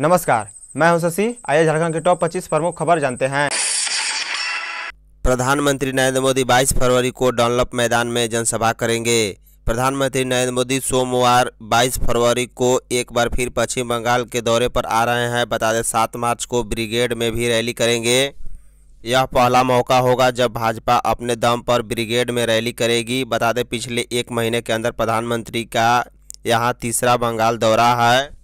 नमस्कार मैं हूं शशि आइए झारखंड के टॉप 25 प्रमुख खबर जानते हैं प्रधानमंत्री नरेंद्र मोदी 22 फरवरी को डॉनलप मैदान में जनसभा करेंगे प्रधानमंत्री नरेंद्र मोदी सोमवार 22 फरवरी को एक बार फिर पश्चिम बंगाल के दौरे पर आ रहे हैं बता दें सात मार्च को ब्रिगेड में भी रैली करेंगे यह पहला मौका होगा जब भाजपा अपने दम पर ब्रिगेड में रैली करेगी बता दें पिछले एक महीने के अंदर प्रधानमंत्री का यहाँ तीसरा बंगाल दौरा है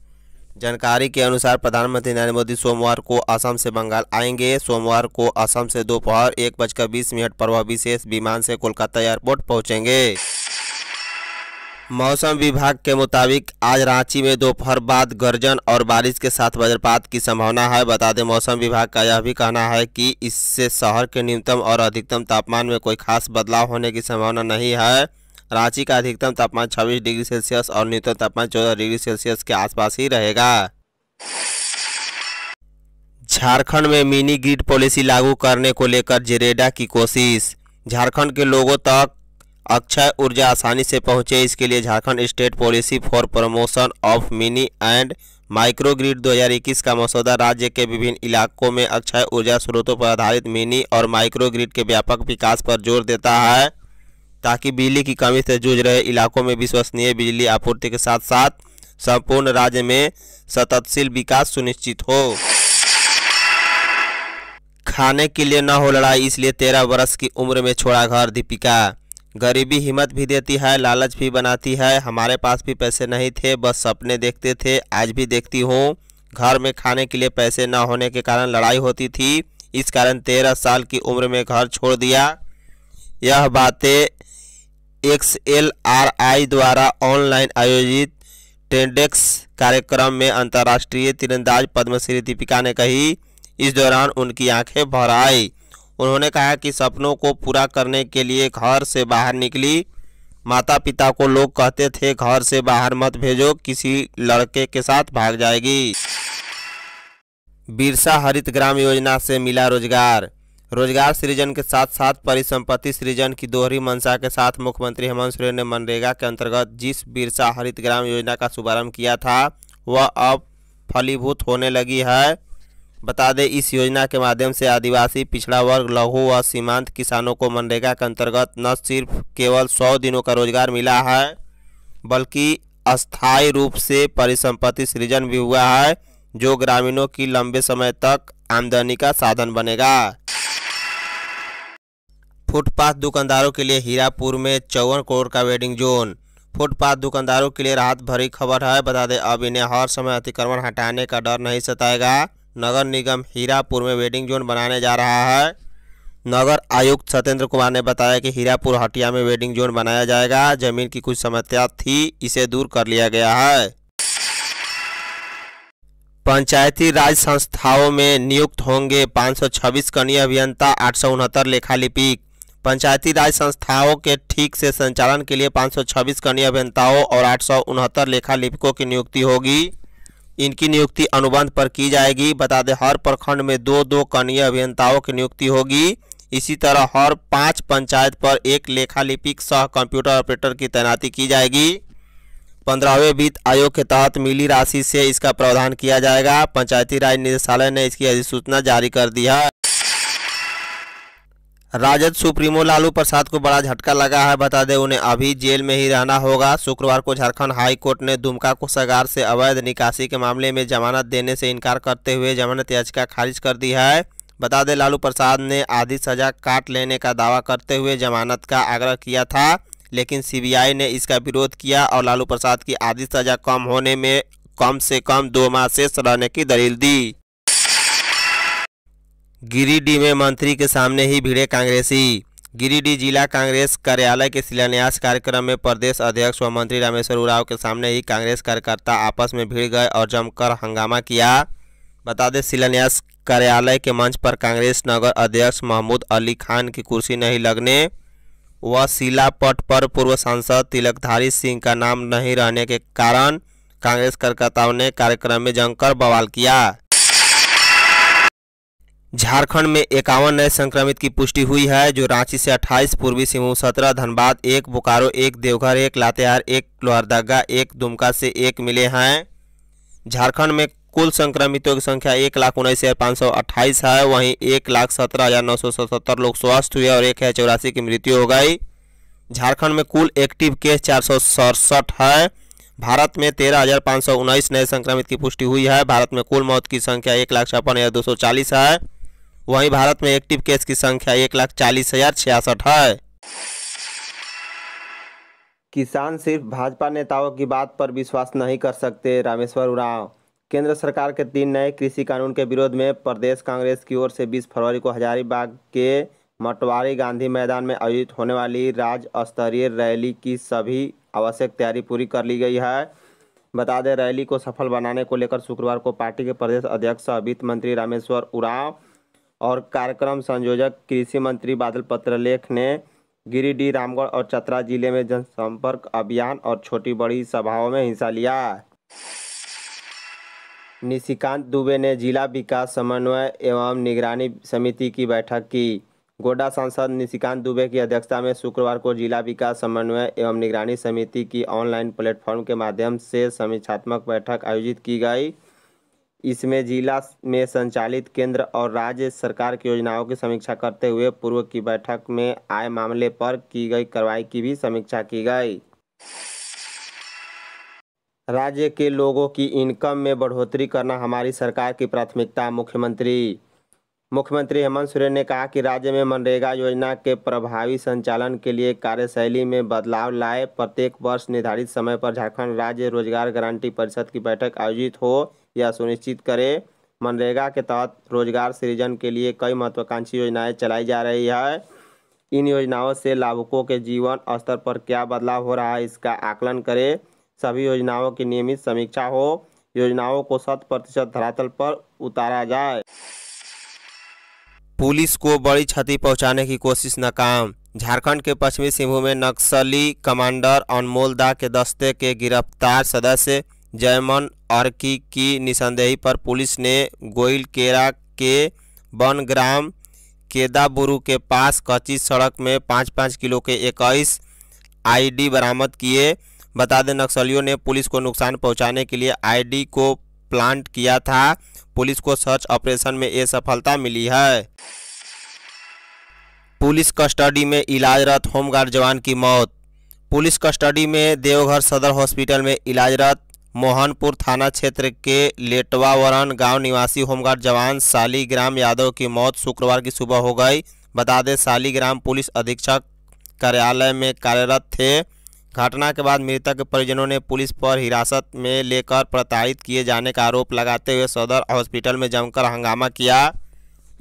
जानकारी के अनुसार प्रधानमंत्री नरेंद्र मोदी सोमवार को असम से बंगाल आएंगे सोमवार को असम से दोपहर एक बजकर बीस मिनट पर वह विशेष विमान से कोलकाता एयरपोर्ट पहुंचेंगे मौसम विभाग के मुताबिक आज रांची में दोपहर बाद गर्जन और बारिश के साथ वज्रपात की संभावना है बता दें मौसम विभाग का यह भी कहना है कि इससे शहर के न्यूनतम और अधिकतम तापमान में कोई खास बदलाव होने की संभावना नहीं है रांची का अधिकतम तापमान 26 डिग्री सेल्सियस और न्यूनतम तापमान 14 डिग्री सेल्सियस के आसपास ही रहेगा झारखंड में मिनी ग्रिड पॉलिसी लागू करने को लेकर जेरेडा की कोशिश झारखंड के लोगों तक अक्षय ऊर्जा आसानी से पहुंचे इसके लिए Jharkhand state policy for promotion of mini and micro grid 2021 का मसौदा राज्य के विभिन्न इलाकों में अक्षय ऊर्जा स्रोतों पर आधारित मिनी और माइक्रो ग्रिड के व्यापक विकास पर जोर देता है ताकि बिजली की कमी से जूझ रहे इलाकों में विश्वसनीय बिजली आपूर्ति के साथ साथ संपूर्ण राज्य में सततशील विकास सुनिश्चित हो खाने के लिए न हो लड़ाई इसलिए तेरह वर्ष की उम्र में छोड़ा घर दीपिका गरीबी हिम्मत भी देती है लालच भी बनाती है हमारे पास भी पैसे नहीं थे बस सपने देखते थे आज भी देखती हूँ घर में खाने के लिए पैसे न होने के कारण लड़ाई होती थी इस कारण तेरह साल की उम्र में घर छोड़ दिया यह बातें एक्स एल आर आई द्वारा ऑनलाइन आयोजित टेंडेक्स कार्यक्रम में अंतर्राष्ट्रीय तीरंदाज पद्मश्री दीपिका ने कही इस दौरान उनकी आंखें भर आई उन्होंने कहा कि सपनों को पूरा करने के लिए घर से बाहर निकली माता पिता को लोग कहते थे घर से बाहर मत भेजो किसी लड़के के साथ भाग जाएगी बिरसा हरित ग्राम योजना से मिला रोजगार रोजगार सृजन के साथ साथ परिसंपत्ति सृजन की दोहरी मंशा के साथ मुख्यमंत्री हेमंत सोरेन ने मनरेगा के अंतर्गत जिस बिरसा हरित ग्राम योजना का शुभारंभ किया था वह अब फलीभूत होने लगी है बता दें इस योजना के माध्यम से आदिवासी पिछड़ा वर्ग लघु व सीमांत किसानों को मनरेगा के अंतर्गत न सिर्फ केवल सौ दिनों का रोजगार मिला है बल्कि अस्थायी रूप से परिसंपत्ति सृजन भी हुआ है जो ग्रामीणों की लंबे समय तक आमदनी का साधन बनेगा फुटपाथ दुकानदारों के लिए हीरापुर में चौवन करोड़ का वेडिंग जोन फुटपाथ दुकानदारों के लिए राहत भरी खबर है बता दें अब इन्हें हर समय अतिक्रमण हटाने का डर नहीं सताएगा नगर निगम हीरापुर में वेडिंग जोन बनाने जा रहा है नगर आयुक्त सत्येंद्र कुमार ने बताया कि हीरापुर हटिया में वेडिंग जोन बनाया जाएगा जमीन की कुछ समस्या थी इसे दूर कर लिया गया है पंचायती राज संस्थाओं में नियुक्त होंगे 526 कनीय अभियंता आठ लेखा लिपिक पंचायती राज संस्थाओं के ठीक से संचालन के लिए 526 कनीय अभियंताओं और आठ लेखा लिपिकों की नियुक्ति होगी इनकी नियुक्ति अनुबंध पर की जाएगी बता दें हर प्रखंड में दो दो कनीय अभियंताओं की नियुक्ति होगी इसी तरह हर पांच पंचायत पर एक लेखा लिपिक सह कंप्यूटर ऑपरेटर की तैनाती की जाएगी पंद्रहवें वित्त आयोग के तहत मिली राशि से इसका प्रावधान किया जाएगा पंचायती राज निदेशालय ने इसकी अधिसूचना जारी कर दी है राजद सुप्रीमो लालू प्रसाद को बड़ा झटका लगा है बता दें उन्हें अभी जेल में ही रहना होगा शुक्रवार को झारखंड हाई कोर्ट ने दुमका को सगार से अवैध निकासी के मामले में जमानत देने से इनकार करते हुए जमानत याचिका खारिज कर दी है बता दें लालू प्रसाद ने आधी सजा काट लेने का दावा करते हुए जमानत का आग्रह किया था लेकिन सी ने इसका विरोध किया और लालू प्रसाद की आधी सजा कम होने में कम से कम दो माह शेष रहने की दलील दी गिरिडीह में मंत्री के सामने ही भिड़े कांग्रेसी गिरिडीह जिला कांग्रेस कार्यालय के शिलान्यास कार्यक्रम में प्रदेश अध्यक्ष व मंत्री रामेश्वर उराव के सामने ही कांग्रेस कार्यकर्ता आपस में भिड़ गए और जमकर हंगामा किया बता दें शिलान्यास कार्यालय के मंच पर कांग्रेस नगर अध्यक्ष महमूद अली खान की कुर्सी नहीं लगने व शिलापट पर पूर्व सांसद तिलकधारी सिंह का नाम नहीं रहने के कारण कांग्रेस कार्यकर्ताओं ने कार्यक्रम में जमकर बवाल किया झारखंड में इक्यावन नए संक्रमित की पुष्टि हुई है जो रांची से 28, पूर्वी सिंहभूम 17, धनबाद एक बोकारो एक देवघर एक लातेहार एक लोहरदगा एक दुमका से एक मिले हैं झारखंड में कुल संक्रमितों की संख्या एक लाख उन्नीस हज़ार पाँच सौ अट्ठाईस है वहीं एक लाख सत्रह हज़ार नौ सौ सतहत्तर लोग स्वस्थ हुए और एक हज़ार चौरासी की मृत्यु हो गई झारखंड में कुल एक्टिव केस चार सौ सड़सठ है भारत में तेरह हज़ार पाँच सौ उन्नीस नए संक्रमित की पुष्टि हुई है भारत में कुल मौत की संख्या एक लाख छप्पन हज़ार दो सौ चालीस है वहीं भारत में एक्टिव केस की संख्या एक लाख चालीस हजार छियासठ है किसान सिर्फ भाजपा नेताओं की बात पर विश्वास नहीं कर सकते रामेश्वर उराव केंद्र सरकार के तीन नए कृषि कानून के विरोध में प्रदेश कांग्रेस की ओर से 20 फरवरी को हजारीबाग के मटवारी गांधी मैदान में आयोजित होने वाली राज्य स्तरीय रैली की सभी आवश्यक तैयारी पूरी कर ली गई है बता दें रैली को सफल बनाने को लेकर शुक्रवार को पार्टी के प्रदेश अध्यक्ष वित्त मंत्री रामेश्वर उराव और कार्यक्रम संयोजक कृषि मंत्री बादल पत्रलेख ने गिरिडीह रामगढ़ और चतरा जिले में जनसंपर्क अभियान और छोटी बड़ी सभाओं में हिस्सा लिया निशिकांत दुबे ने जिला विकास समन्वय एवं निगरानी समिति की बैठक की गोड्डा सांसद निशिकांत दुबे की अध्यक्षता में शुक्रवार को जिला विकास समन्वय एवं निगरानी समिति की ऑनलाइन प्लेटफॉर्म के माध्यम से समीक्षात्मक बैठक आयोजित की गई इसमें जिला में संचालित केंद्र और राज्य सरकार की योजनाओं की समीक्षा करते हुए पूर्व की बैठक में आए मामले पर की गई कार्रवाई की भी समीक्षा की गई राज्य के लोगों की इनकम में बढ़ोतरी करना हमारी सरकार की प्राथमिकता मुख्यमंत्री मुख्यमंत्री हेमंत सोरेन ने कहा कि राज्य में मनरेगा योजना के प्रभावी संचालन के लिए कार्यशैली में बदलाव लाए प्रत्येक वर्ष निर्धारित समय पर झारखंड राज्य रोजगार गारंटी परिषद की बैठक आयोजित हो यह सुनिश्चित करे मनरेगा के तहत रोजगार सृजन के लिए कई महत्वाकांक्षी योजनाएं चलाई जा रही है इन योजनाओं से लाभुकों के जीवन स्तर पर क्या बदलाव हो रहा है इसका आकलन करें सभी योजनाओं की नियमित समीक्षा हो योजनाओं को शत प्रतिशत धरातल पर उतारा जाए पुलिस को बड़ी क्षति पहुंचाने की कोशिश नाकाम झारखंड के पश्चिमी सिंहभूम में नक्सली कमांडर अनमोल दा के दस्ते के गिरफ्तार सदस्य जयमन आर्की की निशानदेही पर पुलिस ने गोइलकेरा के ग्राम केदाबुरु के पास कच्ची सड़क में पाँच पाँच किलो के इक्कीस आईडी बरामद किए बता दें नक्सलियों ने पुलिस को नुकसान पहुंचाने के लिए आईडी को प्लांट किया था पुलिस को सर्च ऑपरेशन में ये सफलता मिली है पुलिस कस्टडी में इलाजरत होमगार्ड जवान की मौत पुलिस कस्टडी में देवघर सदर हॉस्पिटल में इलाजरत मोहनपुर थाना क्षेत्र के लेटवावरण गांव निवासी होमगार्ड जवान सालीग्राम यादव की मौत शुक्रवार की सुबह हो गई बता दें सालीग्राम पुलिस अधीक्षक कार्यालय में कार्यरत थे घटना के बाद मृतक के परिजनों ने पुलिस पर हिरासत में लेकर प्रताड़ित किए जाने का आरोप लगाते हुए सदर हॉस्पिटल में जमकर हंगामा किया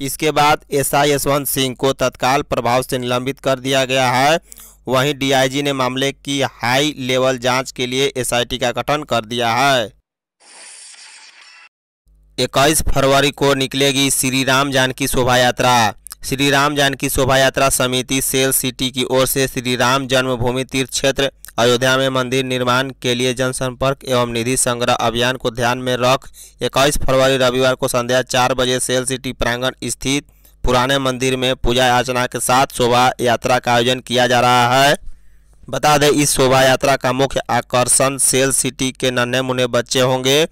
इसके बाद एसआई यशवंत सिंह को तत्काल प्रभाव से निलंबित कर दिया गया है वहीं डीआईजी ने मामले की हाई लेवल जांच के लिए एसआईटी का गठन कर दिया है इक्कीस फरवरी को निकलेगी श्री राम जानकी शोभा यात्रा श्री राम जानकी शोभा यात्रा समिति सेल सिटी की ओर से श्री राम जन्मभूमि तीर्थ क्षेत्र अयोध्या में मंदिर निर्माण के लिए जनसंपर्क एवं निधि संग्रह अभियान को ध्यान में रख 21 फरवरी रविवार को संध्या चार बजे सेल सिटी प्रांगण स्थित पुराने मंदिर में पूजा अर्चना के साथ शोभा यात्रा का आयोजन किया जा रहा है बता दें इस शोभा यात्रा का मुख्य आकर्षण सेल सिटी के नन्हे मुन्ने बच्चे होंगे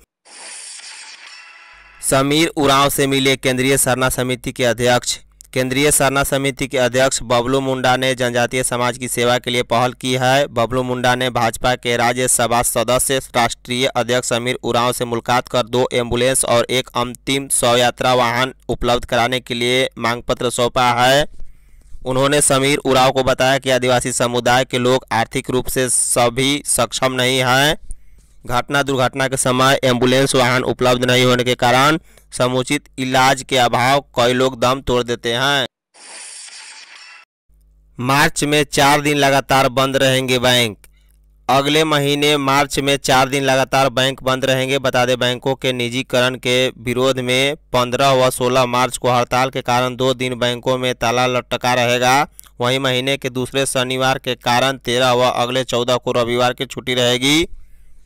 समीर उरांव से मिले केंद्रीय सरना समिति के अध्यक्ष केंद्रीय सरना समिति के अध्यक्ष बबलू मुंडा ने जनजातीय समाज की सेवा के लिए पहल की है बबलू मुंडा ने भाजपा के राज्य सभा सदस्य राष्ट्रीय अध्यक्ष समीर उरांव से मुलाकात कर दो एम्बुलेंस और एक अंतिम सौ यात्रा वाहन उपलब्ध कराने के लिए मांग पत्र सौंपा है उन्होंने समीर उरांव को बताया कि आदिवासी समुदाय के लोग आर्थिक रूप से सभी सक्षम नहीं हैं घटना दुर्घटना के समय एम्बुलेंस वाहन उपलब्ध नहीं होने के कारण समुचित इलाज के अभाव कई लोग दम तोड़ देते हैं मार्च में चार दिन लगातार बंद रहेंगे बैंक अगले महीने मार्च में चार दिन लगातार बैंक बंद रहेंगे बता दें बैंकों के निजीकरण के विरोध में 15 व 16 मार्च को हड़ताल के कारण दो दिन बैंकों में ताला लटका रहेगा वहीं महीने के दूसरे शनिवार के कारण 13 व अगले 14 को रविवार की छुट्टी रहेगी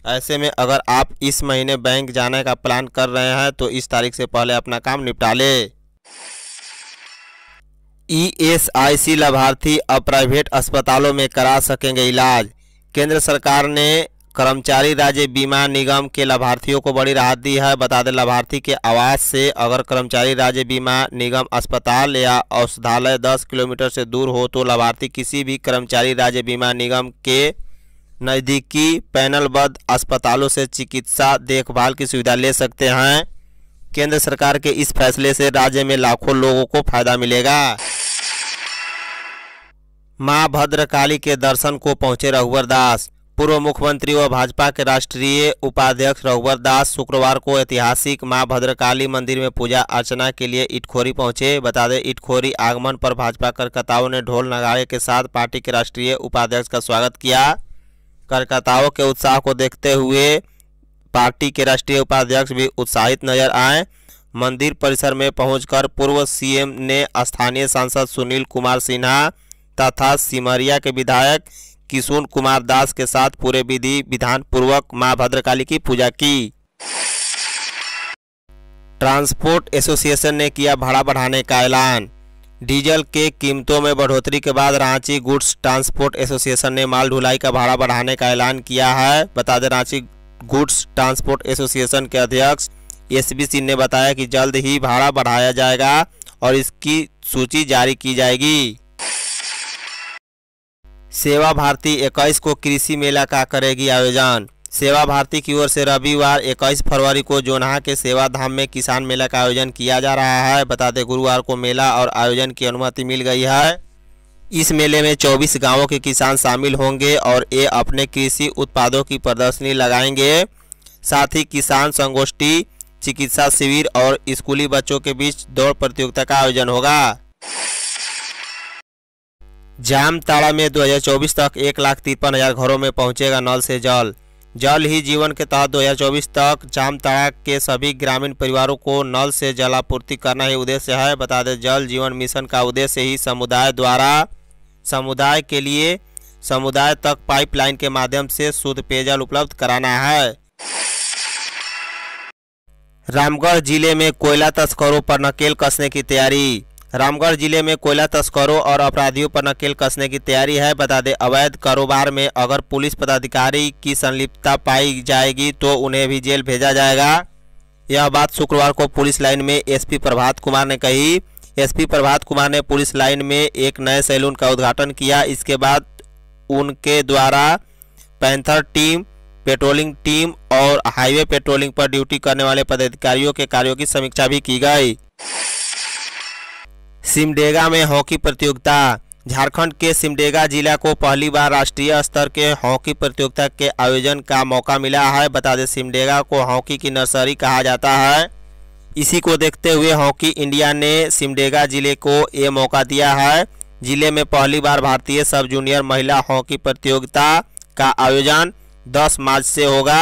ऐसे में अगर आप इस महीने बैंक जाने का प्लान कर रहे हैं तो इस तारीख से पहले अपना काम निपटा ले ईएसआईसी लाभार्थी अब प्राइवेट अस्पतालों में करा सकेंगे इलाज केंद्र सरकार ने कर्मचारी राज्य बीमा निगम के लाभार्थियों को बड़ी राहत दी है बता दें लाभार्थी के आवास से अगर कर्मचारी राज्य बीमा निगम अस्पताल या औषधालय 10 किलोमीटर से दूर हो तो लाभार्थी किसी भी कर्मचारी राज्य बीमा निगम के नज़दीकी पैनलबद्ध अस्पतालों से चिकित्सा देखभाल की सुविधा ले सकते हैं केंद्र सरकार के इस फैसले से राज्य में लाखों लोगों को फायदा मिलेगा मां भद्रकाली के दर्शन को पहुंचे रघुवर दास पूर्व मुख्यमंत्री व भाजपा के राष्ट्रीय उपाध्यक्ष रघुवर दास शुक्रवार को ऐतिहासिक मां भद्रकाली मंदिर में पूजा अर्चना के लिए इटखोरी पहुंचे बता दें इटखोरी आगमन पर भाजपा कार्यकर्ताओं ने ढोल नगाड़े के साथ पार्टी के राष्ट्रीय उपाध्यक्ष का स्वागत किया कार्यकर्ताओं के उत्साह को देखते हुए पार्टी के राष्ट्रीय उपाध्यक्ष भी उत्साहित नजर आए मंदिर परिसर में पहुंचकर पूर्व सीएम ने स्थानीय सांसद सुनील कुमार सिन्हा तथा सिमरिया के विधायक किशोर कुमार दास के साथ पूरे विधि विधान पूर्वक मां भद्रकाली की पूजा की ट्रांसपोर्ट एसोसिएशन ने किया भाड़ा बढ़ाने का ऐलान डीजल के कीमतों में बढ़ोतरी के बाद रांची गुड्स ट्रांसपोर्ट एसोसिएशन ने माल ढुलाई का भाड़ा बढ़ाने का ऐलान किया है बता दें रांची गुड्स ट्रांसपोर्ट एसोसिएशन के अध्यक्ष एस बी सिंह ने बताया कि जल्द ही भाड़ा बढ़ाया जाएगा और इसकी सूची जारी की जाएगी सेवा भारती इक्कीस को कृषि मेला का करेगी आयोजन सेवा भारती की ओर से रविवार 21 फरवरी को जोनहा के सेवा धाम में किसान मेला का आयोजन किया जा रहा है बताते गुरुवार को मेला और आयोजन की अनुमति मिल गई है इस मेले में 24 गांवों के किसान शामिल होंगे और ये अपने कृषि उत्पादों की प्रदर्शनी लगाएंगे साथ ही किसान संगोष्ठी चिकित्सा शिविर और स्कूली बच्चों के बीच दौड़ प्रतियोगिता का आयोजन होगा जामताड़ा में 2024 तक एक लाख तिरपन हजार घरों में पहुंचेगा नल से जल जल ही जीवन के तहत 2024 तक जामताड़ा के सभी ग्रामीण परिवारों को नल से जलापूर्ति करना ही उद्देश्य है बता दें जल जीवन मिशन का उद्देश्य ही समुदाय द्वारा समुदाय के लिए समुदाय तक पाइपलाइन के माध्यम से शुद्ध पेयजल उपलब्ध कराना है रामगढ़ जिले में कोयला तस्करों पर नकेल कसने की तैयारी रामगढ़ जिले में कोयला तस्करों और अपराधियों पर नकेल कसने की तैयारी है बता दें अवैध कारोबार में अगर पुलिस पदाधिकारी की संलिप्तता पाई जाएगी तो उन्हें भी जेल भेजा जाएगा यह बात शुक्रवार को पुलिस लाइन में एसपी प्रभात कुमार ने कही एसपी प्रभात कुमार ने पुलिस लाइन में एक नए सैलून का उद्घाटन किया इसके बाद उनके द्वारा पैंथर टीम पेट्रोलिंग टीम और हाईवे पेट्रोलिंग पर ड्यूटी करने वाले पदाधिकारियों के कार्यों की समीक्षा भी की गई सिमडेगा में हॉकी प्रतियोगिता झारखंड के सिमडेगा जिला को पहली बार राष्ट्रीय स्तर के हॉकी प्रतियोगिता के आयोजन का मौका मिला है बता दें सिमडेगा को हॉकी की नर्सरी कहा जाता है इसी को देखते हुए हॉकी इंडिया ने सिमडेगा जिले को ये मौका दिया है जिले में पहली बार भारतीय सब जूनियर महिला हॉकी प्रतियोगिता का आयोजन 10 मार्च से होगा